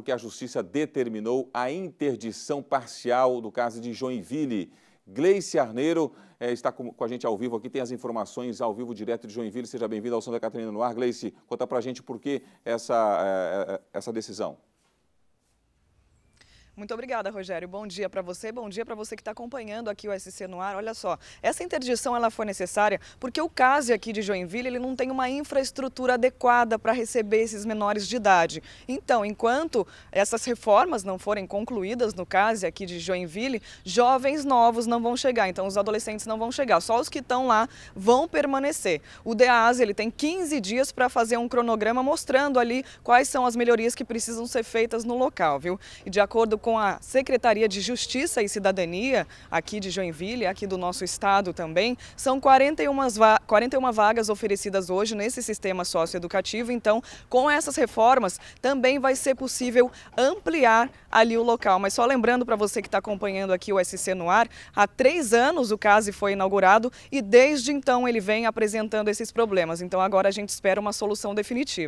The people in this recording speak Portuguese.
porque a justiça determinou a interdição parcial do caso de Joinville. Gleice Arneiro é, está com, com, a gente ao vivo aqui, tem as informações ao vivo direto de Joinville. Seja bem-vinda ao Santa Catarina no ar. Gleice, conta para a gente por que essa, é, essa decisão. Muito obrigada, Rogério. Bom dia para você, bom dia para você que está acompanhando aqui o SC no ar. Olha só, essa interdição ela foi necessária porque o CASE aqui de Joinville ele não tem uma infraestrutura adequada para receber esses menores de idade. Então, enquanto essas reformas não forem concluídas no CASE aqui de Joinville, jovens novos não vão chegar, então os adolescentes não vão chegar, só os que estão lá vão permanecer. O DEAS ele tem 15 dias para fazer um cronograma mostrando ali quais são as melhorias que precisam ser feitas no local, viu? E de acordo com com a Secretaria de Justiça e Cidadania, aqui de Joinville, aqui do nosso estado também. São 41, 41 vagas oferecidas hoje nesse sistema socioeducativo. Então, com essas reformas, também vai ser possível ampliar ali o local. Mas só lembrando para você que está acompanhando aqui o SC no ar, há três anos o CASE foi inaugurado e desde então ele vem apresentando esses problemas. Então, agora a gente espera uma solução definitiva.